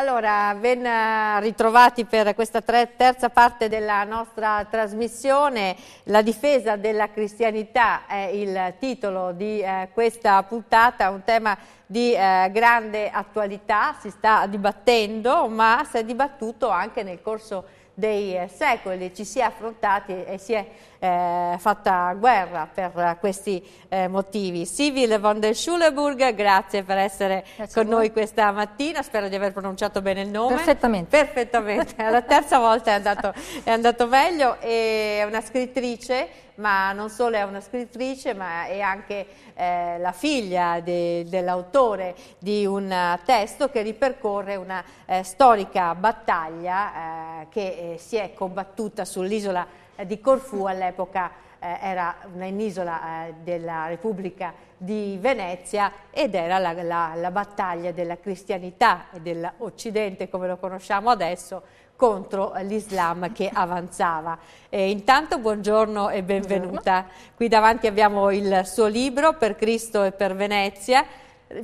Allora, ben eh, ritrovati per questa tre, terza parte della nostra trasmissione. La difesa della cristianità è il titolo di eh, questa puntata, un tema di eh, grande attualità, si sta dibattendo, ma si è dibattuto anche nel corso dei eh, secoli, ci si è affrontati e si è eh, fatta guerra per questi eh, motivi. Sivil von der Schuleburg, grazie per essere grazie con noi questa mattina, spero di aver pronunciato bene il nome. Perfettamente. Perfettamente, la terza volta è andato, è andato meglio è una scrittrice ma non solo è una scrittrice ma è anche eh, la figlia de, dell'autore di un testo che ripercorre una eh, storica battaglia eh, che eh, si è combattuta sull'isola eh, di Corfù all'epoca eh, era un'isola eh, della Repubblica di Venezia ed era la, la, la battaglia della cristianità e dell'Occidente come lo conosciamo adesso contro l'Islam che avanzava. E intanto buongiorno e benvenuta. Buongiorno. Qui davanti abbiamo il suo libro Per Cristo e per Venezia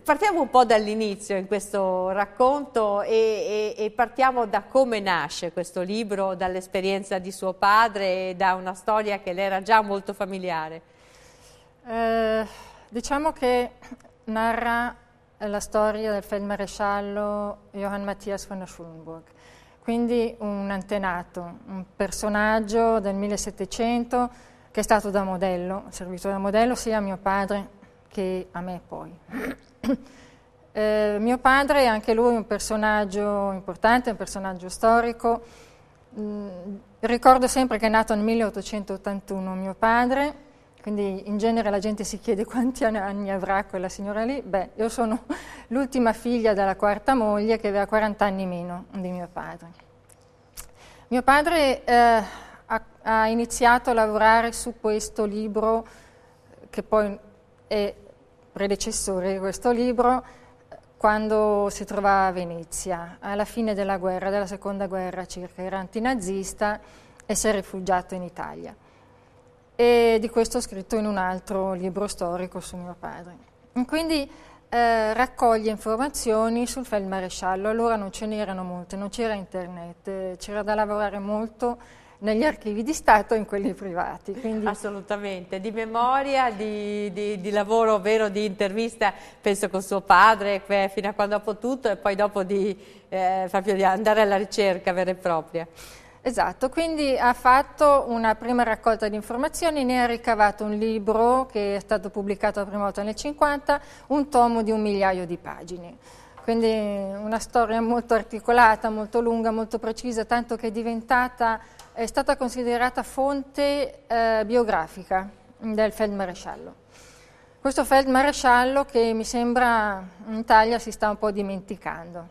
Partiamo un po' dall'inizio in questo racconto e, e, e, partiamo da come nasce questo libro, dall'esperienza di suo padre e da una storia che le era già molto familiare. Eh, diciamo che narra la storia del feldmaresciallo Johann Matthias von Schulenburg, quindi un antenato, un personaggio del 1700 che è stato da modello, servito da modello sia a mio padre che a me poi. Eh, mio padre è anche lui un personaggio importante, un personaggio storico. Mm, ricordo sempre che è nato nel 1881 mio padre, quindi in genere la gente si chiede quanti anni avrà quella signora lì. Beh, io sono l'ultima figlia della quarta moglie che aveva 40 anni meno di mio padre. Mio padre eh, ha, ha iniziato a lavorare su questo libro che poi è predecessore di questo libro, quando si trovava a Venezia, alla fine della guerra, della seconda guerra circa, era antinazista e si è rifugiato in Italia. E di questo ho scritto in un altro libro storico su mio padre. Quindi eh, raccoglie informazioni sul feldmaresciallo, allora non ce n'erano molte, non c'era internet, eh, c'era da lavorare molto negli archivi di Stato e in quelli privati. Quindi... Assolutamente, di memoria, di, di, di, lavoro vero, di intervista, penso con suo padre, eh, fino a quando ha potuto, e poi dopo di, eh, di andare alla ricerca vera e propria. Esatto, quindi ha fatto una prima raccolta di informazioni, ne ha ricavato un libro che è stato pubblicato la prima volta nel 50, un tomo di un migliaio di pagine. Quindi una storia molto articolata, molto lunga, molto precisa, tanto che è diventata, è stata considerata fonte eh, biografica del feldmaresciallo. Questo feldmaresciallo che mi sembra in Italia si sta un po' dimenticando.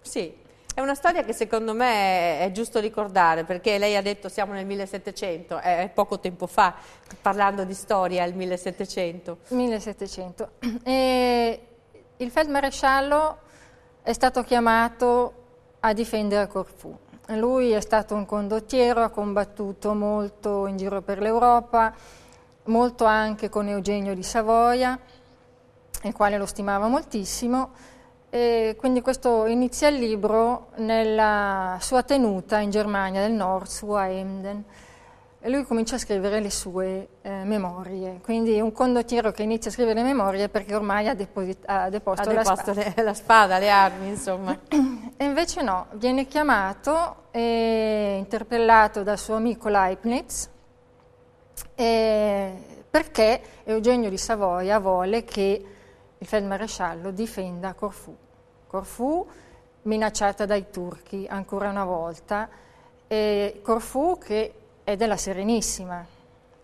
Sì, è una storia che secondo me è giusto ricordare, perché lei ha detto siamo nel 1700, è poco tempo fa, parlando di storia, il 1700. 1700. E il feldmaresciallo è stato chiamato a difendere Corfù. Lui è stato un condottiero, ha combattuto molto in giro per l'Europa, molto anche con Eugenio di Savoia, il quale lo stimava moltissimo. E quindi questo inizia il libro nella sua tenuta in Germania del Nord, su a Emden e lui comincia a scrivere le sue eh, memorie. Quindi un condottiero che inizia a scrivere le memorie perché ormai ha, deposit- ha deposto, ha deposto la, spada. Le, la spada, le armi, insomma. e invece no, viene chiamato e interpellato dal suo amico Leibniz perché Eugenio di Savoia vuole che il feldmaresciallo difenda Corfù. Corfù minacciata dai turchi ancora una volta, e Corfù che e della Serenissima.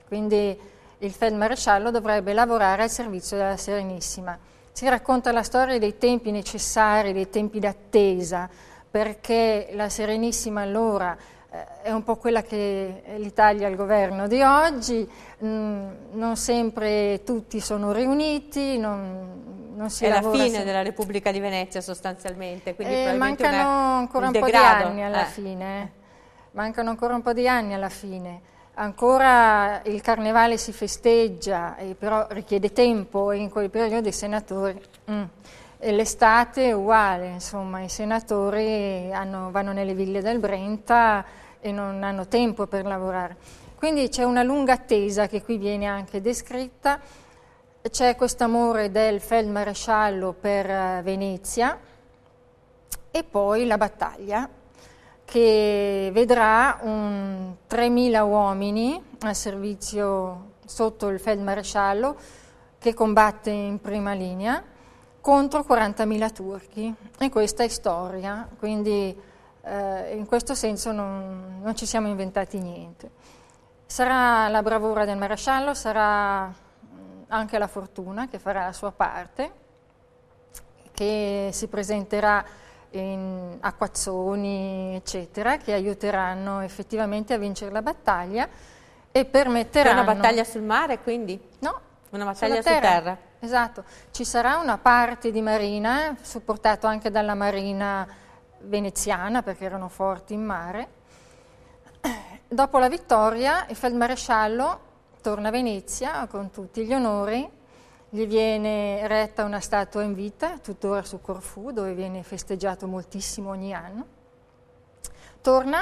Quindi il feldmaresciallo dovrebbe lavorare al servizio della Serenissima. Si racconta la storia dei tempi necessari, dei tempi d'attesa, perché la Serenissima allora eh, è un po' quella che l'Italia il governo di oggi, mh, mm, non sempre tutti sono riuniti, non, non si è la fine sempre. della Repubblica di Venezia sostanzialmente, quindi eh, mancano una, ancora un, un po' di anni alla eh. fine mancano ancora un po' di anni alla fine, ancora il carnevale si festeggia, però richiede tempo e in quel periodo i senatori... Mm. E l'estate è uguale, insomma, i senatori hanno, vanno nelle ville del Brenta e non hanno tempo per lavorare. Quindi c'è una lunga attesa che qui viene anche descritta, c'è questo amore del feldmaresciallo per eh, Venezia e poi la battaglia che vedrà 3.000 uomini a servizio sotto il feldmaresciallo che combatte in prima linea contro 40.000 turchi e questa è storia, quindi eh, in questo senso non, non ci siamo inventati niente. Sarà la bravura del maresciallo, sarà mm, anche la fortuna che farà la sua parte, che si presenterà in acquazzoni, eccetera, che aiuteranno effettivamente a vincere la battaglia e permetteranno... È una battaglia sul mare, quindi? No. Una battaglia terra. su terra. Esatto. Ci sarà una parte di marina, supportata anche dalla marina veneziana, perché erano forti in mare. Dopo la vittoria, il feldmaresciallo torna a Venezia con tutti gli onori gli viene retta una statua in vita, tuttora su Corfù, dove viene festeggiato moltissimo ogni anno. Torna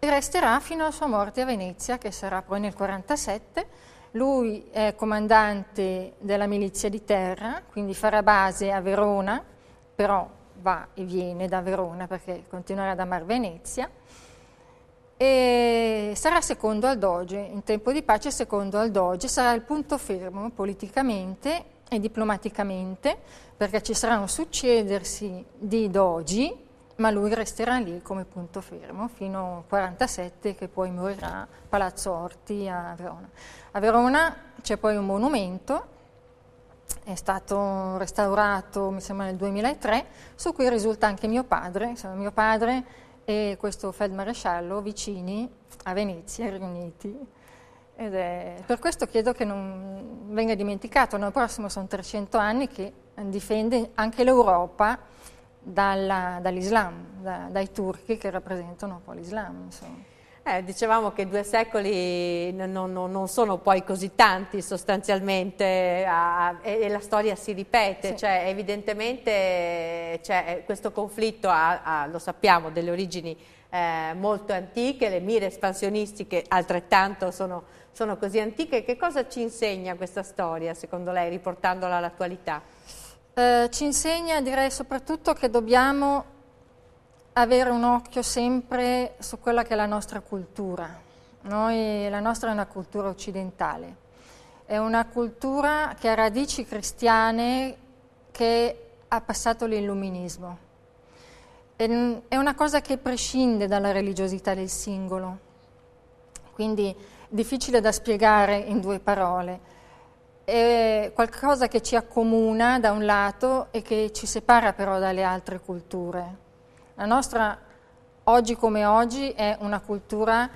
e resterà fino alla sua morte a Venezia, che sarà poi nel 47. Lui è comandante della milizia di terra, quindi farà base a Verona, però va e viene da Verona perché continuerà ad amare Venezia e sarà secondo al Doge, in tempo di pace secondo al Doge, sarà il punto fermo politicamente e diplomaticamente perché ci sarà un succedersi di Dogi, ma lui resterà lì come punto fermo fino al 47 che poi morirà a Palazzo Orti a Verona. A Verona c'è poi un monumento è stato restaurato mi sembra nel 2003, su cui risulta anche mio padre, mio padre e questo feldmaresciallo vicini a Venezia, riuniti. È, per questo chiedo che non venga dimenticato, l'anno prossimo sono 300 anni che difende anche l'Europa dall'Islam, da, dai turchi che rappresentano un po' l'Islam. Eh, dicevamo che due secoli non, non, non, sono poi così tanti sostanzialmente a, e, e, la storia si ripete, sì. cioè, evidentemente cioè, questo conflitto ha, ha, lo sappiamo, delle origini eh, molto antiche, le mire espansionistiche altrettanto sono, sono così antiche. Che cosa ci insegna questa storia, secondo lei, riportandola all'attualità? Eh, ci insegna direi soprattutto che dobbiamo avere un occhio sempre su quella che è la nostra cultura. Noi, la nostra è una cultura occidentale, è una cultura che ha radici cristiane che ha passato l'illuminismo. È una cosa che prescinde dalla religiosità del singolo, quindi difficile da spiegare in due parole. È qualcosa che ci accomuna da un lato e che ci separa però dalle altre culture. La nostra, oggi come oggi, è una cultura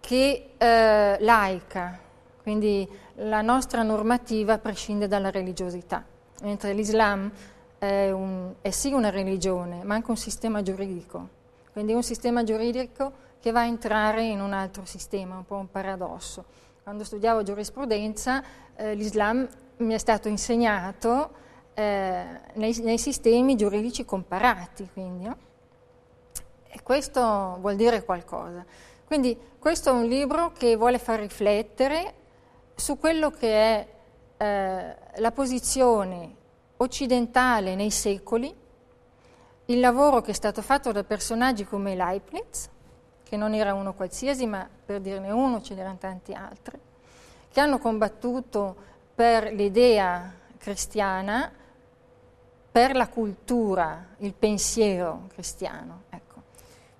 che eh, laica, quindi la nostra normativa prescinde dalla religiosità, mentre l'Islam è, un, è sì una religione, ma anche un sistema giuridico, quindi un sistema giuridico che va a entrare in un altro sistema, un po' un paradosso. Quando studiavo giurisprudenza, eh, l'Islam mi è stato insegnato eh, nei, nei, sistemi giuridici comparati, quindi, no? E questo vuol dire qualcosa. Quindi questo è un libro che vuole far riflettere su quello che è eh, la posizione occidentale nei secoli, il lavoro che è stato fatto da personaggi come Leibniz, che non era uno qualsiasi, ma per dirne uno ce n'erano tanti altri, che hanno combattuto per l'idea cristiana, per la cultura, il pensiero cristiano. Ecco.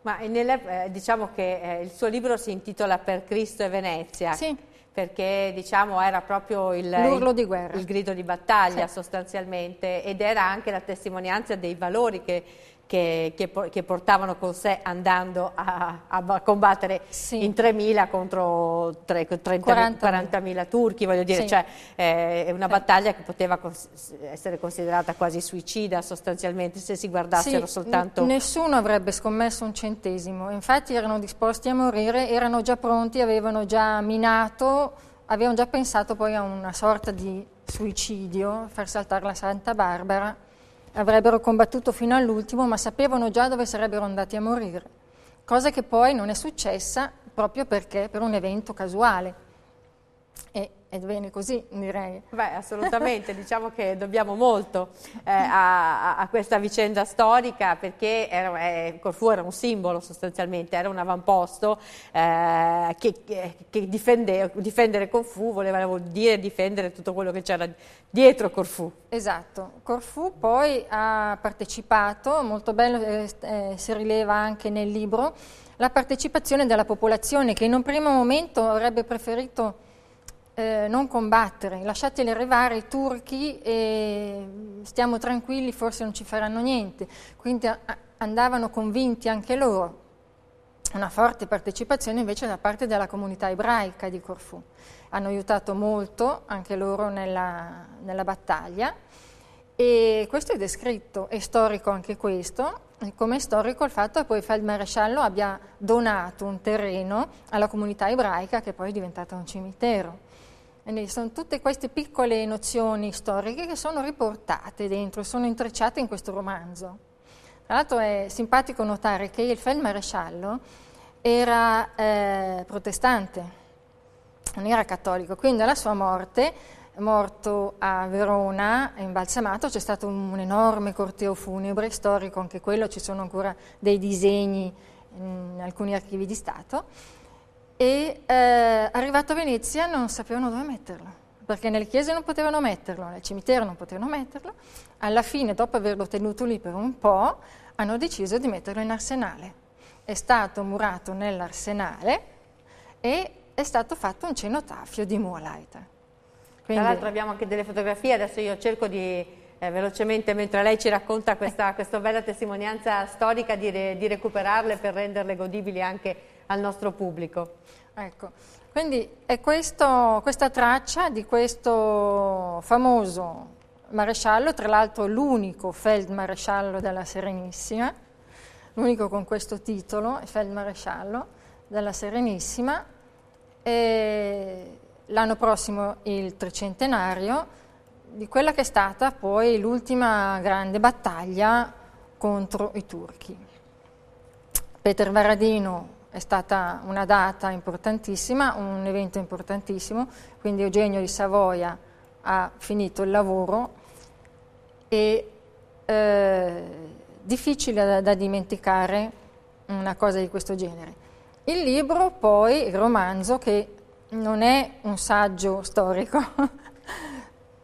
Ma nella, eh, diciamo che eh, il suo libro si intitola Per Cristo e Venezia. Sì. Perché diciamo, era proprio il, il, il grido di battaglia sì. sostanzialmente ed era anche la testimonianza dei valori che che, che, che, portavano con sé andando a, a combattere sì. in 3.000 contro 40.000 turchi, voglio dire, sì. cioè, eh, è una battaglia che poteva cons- essere considerata quasi suicida sostanzialmente se si guardassero soltanto... N- nessuno avrebbe scommesso un centesimo, infatti erano disposti a morire, erano già pronti, avevano già minato, avevano già pensato poi a una sorta di suicidio, far saltare la Santa Barbara Avrebbero combattuto fino all'ultimo, ma sapevano già dove sarebbero andati a morire, cosa che poi non è successa proprio perché per un evento casuale. E è bene così, direi. Beh, assolutamente, diciamo che dobbiamo molto eh, a, a, questa vicenda storica perché era, eh, Corfu era un simbolo sostanzialmente, era un avamposto eh, che, che, che difendere Corfu voleva dire difendere tutto quello che c'era dietro Corfu. Esatto, Corfu poi ha partecipato, molto bello, eh, eh, si rileva anche nel libro, la partecipazione della popolazione che in un primo momento avrebbe preferito eh, non combattere, lasciateli arrivare i turchi e stiamo tranquilli, forse non ci faranno niente. Quindi a- andavano convinti anche loro. Una forte partecipazione invece da parte della comunità ebraica di Corfù. Hanno aiutato molto anche loro nella, nella battaglia e questo è descritto, è storico anche questo, come storico il fatto che poi il feldmaresciallo abbia donato un terreno alla comunità ebraica che poi è diventata un cimitero. Quindi sono tutte queste piccole nozioni storiche che sono riportate dentro, sono intrecciate in questo romanzo. Tra l'altro è simpatico notare che il feldmaresciallo era eh, protestante, non era cattolico, quindi alla sua morte, morto a Verona, imbalsamato, c'è stato un, un enorme corteo funebre, storico anche quello, ci sono ancora dei disegni in alcuni archivi di Stato e eh, arrivato a Venezia non sapevano dove metterlo, perché nelle chiese non potevano metterlo, nel cimitero non potevano metterlo, alla fine dopo averlo tenuto lì per un po' hanno deciso di metterlo in arsenale. È stato murato nell'arsenale e è stato fatto un cenotafio di muolaita. Quindi... Tra l'altro abbiamo anche delle fotografie, adesso io cerco di eh, velocemente mentre lei ci racconta questa, questa bella testimonianza storica di, re, di recuperarle per renderle godibili anche al nostro pubblico. Ecco, quindi è questo, questa traccia di questo famoso maresciallo, tra l'altro l'unico feldmaresciallo della Serenissima, l'unico con questo titolo, feldmaresciallo della Serenissima, e l'anno prossimo il tricentenario di quella che è stata poi l'ultima grande battaglia contro i turchi. Peter Varadino è stata una data importantissima, un evento importantissimo, quindi Eugenio di Savoia ha finito il lavoro e eh, difficile da, da dimenticare una cosa di questo genere. Il libro poi, il romanzo, che non è un saggio storico,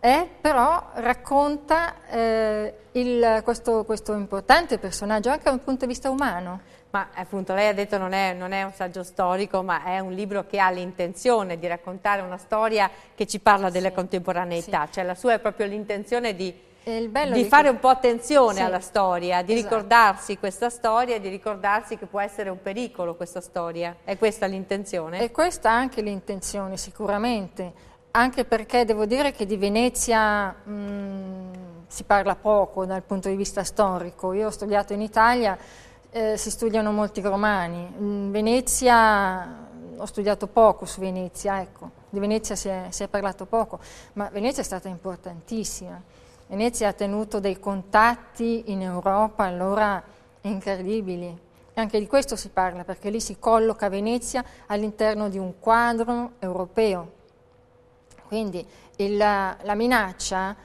Eh, però racconta eh, il, questo, questo importante personaggio anche da un punto di vista umano. Ma appunto lei ha detto non non è un saggio storico, ma è un libro che ha l'intenzione di raccontare una storia che ci parla della sì, contemporaneità, sì. cioè la sua è proprio l'intenzione di, di, di, fare un po' attenzione sì, alla storia, di esatto. ricordarsi questa storia di ricordarsi che può essere un pericolo questa storia. È questa l'intenzione? È questa anche l'intenzione, sicuramente, anche perché devo dire che di Venezia... Mh, mm, si parla poco dal punto di vista storico. Io ho studiato in Italia eh, si studiano molti romani. Venezia ho studiato poco su Venezia, ecco, di Venezia si è, si è, parlato poco, ma Venezia è stata importantissima. Venezia ha tenuto dei contatti in Europa allora incredibili. Anche di questo si parla, perché lì si colloca Venezia all'interno di un quadro europeo. Quindi il, la minaccia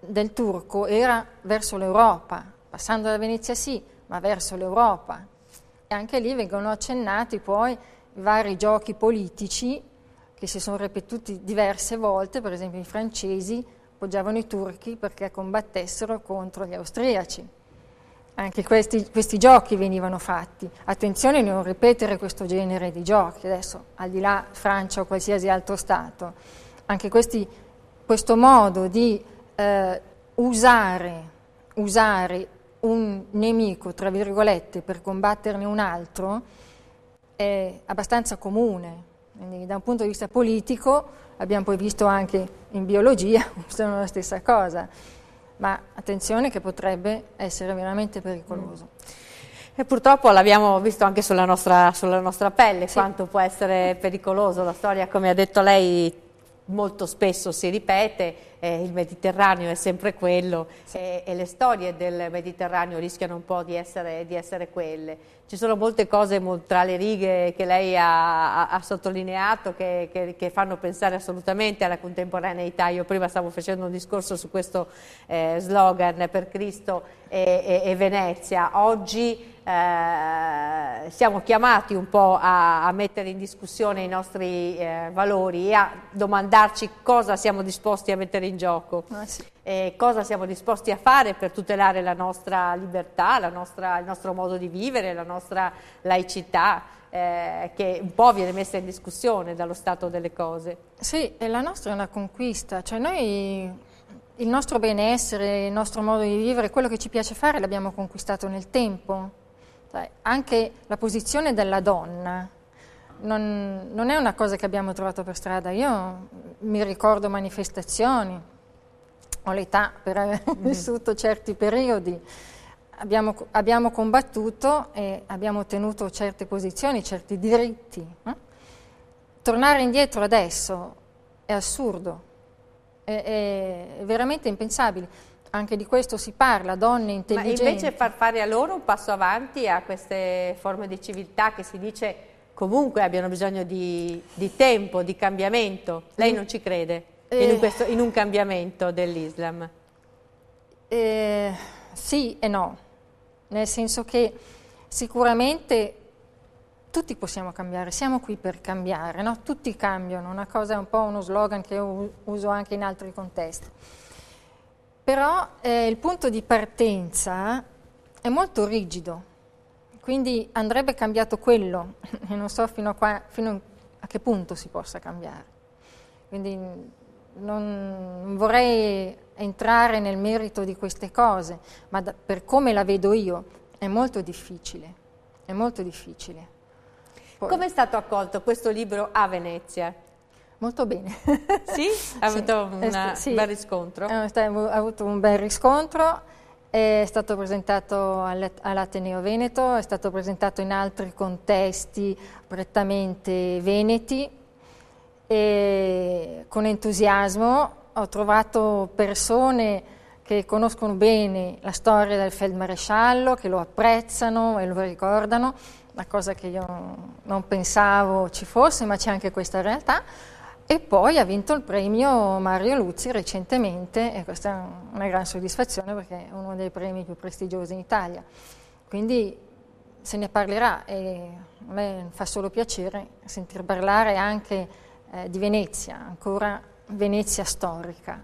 del turco era verso l'Europa, passando da Venezia sì, ma verso l'Europa. E anche lì vengono accennati poi i vari giochi politici che si sono ripetuti diverse volte, per esempio i francesi appoggiavano i turchi perché combattessero contro gli austriaci. Anche questi, questi giochi venivano fatti. Attenzione a non ripetere questo genere di giochi adesso, al di là Francia o qualsiasi altro Stato. Anche questi, questo modo di eh, usare, usare un nemico, tra virgolette, per combatterne un altro è abbastanza comune. Quindi, da un punto di vista politico abbiamo poi visto anche in biologia, sono la stessa cosa, ma attenzione che potrebbe essere veramente pericoloso. E purtroppo l'abbiamo visto anche sulla nostra, sulla nostra pelle sì. quanto può essere pericoloso. La storia, come ha detto lei, molto spesso si ripete eh, il Mediterraneo è sempre quello sì. e, e, le storie del Mediterraneo rischiano un po' di essere, di essere quelle. Ci sono molte cose tra le righe che lei ha, ha, ha sottolineato che, che, che, fanno pensare assolutamente alla contemporaneità. Io prima stavo facendo un discorso su questo eh, slogan per Cristo e, e, e Venezia. Oggi eh, siamo chiamati un po' a, a, mettere in discussione i nostri eh, valori e a domandarci cosa siamo disposti a mettere in in gioco. Ah, sì. eh, cosa siamo disposti a fare per tutelare la nostra libertà, la nostra, il nostro modo di vivere, la nostra laicità, eh, che un po' viene messa in discussione dallo stato delle cose. Sì, e la nostra è una conquista, cioè noi il nostro benessere, il nostro modo di vivere, quello che ci piace fare l'abbiamo conquistato nel tempo. Cioè, anche la posizione della donna non, non è una cosa che abbiamo trovato per strada. Io mi ricordo manifestazioni, ho l'età per aver mm. vissuto certi periodi. Abbiamo, abbiamo, combattuto e abbiamo ottenuto certe posizioni, certi diritti. Eh? Tornare indietro adesso è assurdo, è, è, veramente impensabile. Anche di questo si parla, donne intelligenti. Ma invece far fare a loro un passo avanti a queste forme di civiltà che si dice comunque abbiano bisogno di, di tempo, di cambiamento. Lei non ci crede eh, in, questo, in, un cambiamento dell'Islam? Eh, sì e no, nel senso che sicuramente tutti possiamo cambiare, siamo qui per cambiare, no? tutti cambiano, una cosa è un po' uno slogan che uso anche in altri contesti. Però eh, il punto di partenza è molto rigido, quindi andrebbe cambiato quello e non so fino a, qua, fino a che punto si possa cambiare. Quindi non vorrei entrare nel merito di queste cose, ma da, per come la vedo io è molto difficile, è molto difficile. Come è stato accolto questo libro a Venezia? Molto bene. sì? Ha avuto sì, un eh sì, bel riscontro? Eh, ha avuto un bel riscontro è stato presentato all'Ateneo Veneto, è stato presentato in altri contesti prettamente veneti e con entusiasmo ho trovato persone che conoscono bene la storia del feldmaresciallo, che lo apprezzano e lo ricordano, una cosa che io non pensavo ci fosse, ma c'è anche questa realtà. E poi ha vinto il premio Mario Luzzi recentemente e questa è una gran soddisfazione perché è uno dei premi più prestigiosi in Italia. Quindi se ne parlerà e a me fa solo piacere sentir parlare anche eh, di Venezia, ancora Venezia storica.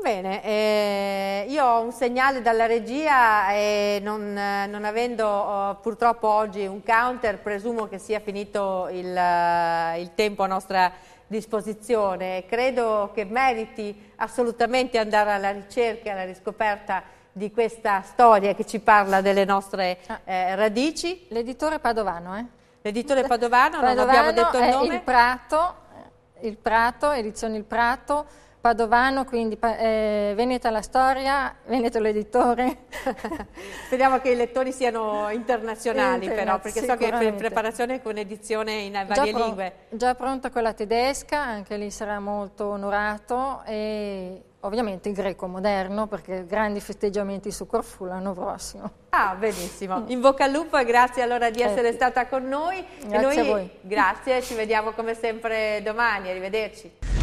Bene, eh, io ho un segnale dalla regia e non, eh, non avendo oh, purtroppo oggi un counter presumo che sia finito il, eh, il, tempo a nostra disposizione. Credo che meriti assolutamente andare alla ricerca, alla riscoperta di questa storia che ci parla delle nostre ah, eh, radici. L'editore Padovano, eh? L'editore Padovano, Padovano, non abbiamo detto il nome. Il Prato, il Prato, edizioni Il Prato Padovano, quindi eh, Veneta la storia, Veneto l'editore. Speriamo che i lettori siano internazionali Internet, però, perché so che è in preparazione con edizione in varie già lingue. Già pronta quella tedesca, anche lì sarà molto onorato e ovviamente il greco moderno perché grandi festeggiamenti su Corfu l'anno prossimo. Ah, benissimo. In bocca al lupo e grazie allora di eh, essere eh, stata con noi. Grazie noi, a voi. Grazie, ci vediamo come sempre domani, arrivederci.